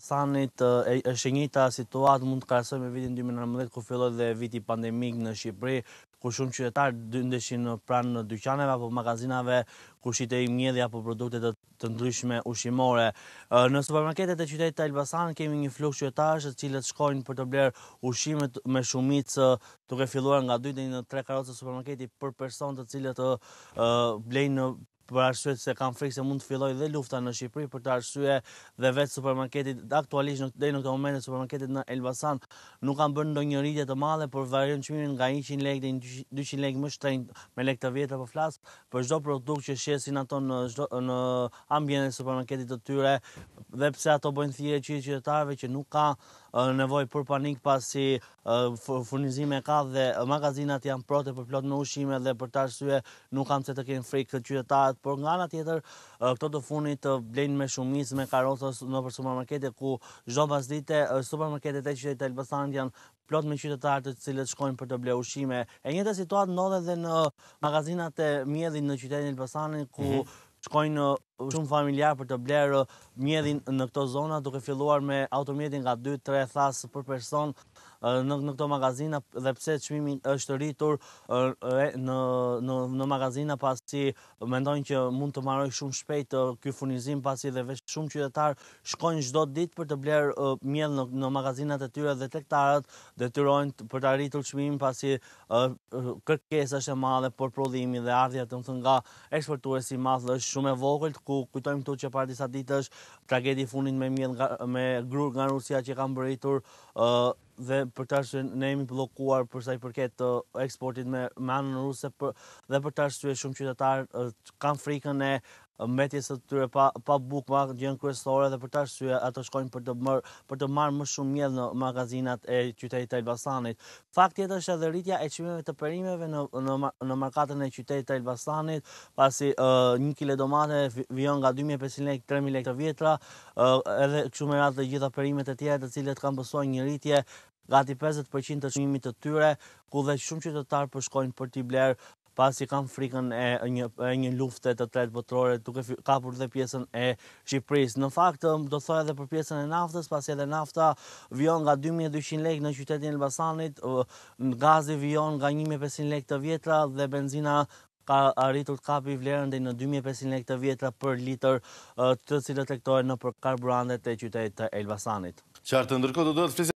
Sanit është e njëta situatë mund të krasëm me vitin 2019 ku filloj dhe viti pandemik në Shqipëri, ku shumë qytetarë dëndeshin pranë në dyqaneve apo magazinave, ku shite i mjedhja apo produktet të ndryshme ushimore. Në supermarketet e qytetit të Elbasan kemi një flukë qytetarës e cilët shkojnë për të blerë ushimet me shumicë të ke filluar nga 2 3 karotës supermarketi për person të cilët të blejnë për arsye se kam frikë se mund të filloj dhe lufta në Shqipëri për të arsye dhe vetë supermarketit aktualisht në, në këtë moment supermarketit në Elbasan nuk kanë bërë ndonjë rritje të madhe por varion çmimin nga 100 lekë deri në 200 lekë më shtrenjtë me lekë të vjetër po flas për çdo produkt që shesin ato në zdo, në ambientin e supermarketit të tyre dhe pse ato bëjnë thirrje qytetarëve që nuk ka nevoj për panik pasi furnizime ka dhe magazinat janë prote për plot me ushime dhe për të arsye nuk kam se të kemë frikë qytetarët, por nga nga tjetër këto të funit të blenë me shumis me karotës, në për supermarkete ku zhdo pas dite supermarketet e qytetë e Elbasanit janë plot me qytetarët të cilët shkojnë për të ble ushime. E njëta situatë në dhe në magazinat e mjedhin në qytetin Elbasanit ku mhm. shkojnë shumë familjarë për të blerë mjedin në këto zona, duke filluar me automjetin nga 2-3 thasë për person në, në këto magazina dhe pse shmimin është rritur në, në, në magazina pasi mendojnë që mund të maroj shumë shpejt të kjo furnizim pasi dhe vesh shumë qytetarë shkojnë gjdo ditë për të blerë mjedin në, në magazinat e tyre dhe tektarët dhe tyrojnë për të arritur qmimin pasi kërkes është e madhe për prodhimi dhe ardhja të më thënë nga eksportuesi madhe është shumë e vogël, ku kujtojmë këtu që para disa ditësh tragedi fundit me me grur nga Rusia që kanë bëritur ë dhe për të arsye ne jemi bllokuar për sa i përket të eksportit me me anën ruse dhe për të arsye shumë qytetarë kam kanë frikën e mbetjes së tyre pa pa bukë ma gjën kryesore dhe për të arsye ato shkojnë për të marr për të marr më shumë miell në magazinat e qytetit të Elbasanit. Fakti tjetër është edhe rritja e çmimeve të perimeve në në në markatën e qytetit të Elbasanit, pasi 1 kg domate vijon nga 2500 lekë 3000 lekë të vjetra, uh, edhe kështu me radhë të gjitha perimet e tjera të cilët kanë pasur një rritje gati 50% të çmimit të tyre, ku dhe shumë qytetarë përshkojnë për t'i blerë pasi kanë frikën e një e një lufte të tretë botërore duke kapur dhe pjesën e Shqipërisë. Në fakt do të thojë edhe për pjesën e naftës, pasi edhe nafta vjen nga 2200 lekë në qytetin e Elbasanit, gazi vjen nga 1500 lekë të vjetra dhe benzina ka arritur të kapi vlerën dhe në 2500 lekë të vjetra për liter të cilët e në për karburandet e qytetit e Elbasanit. Qartë, ndërkot do do të flisim.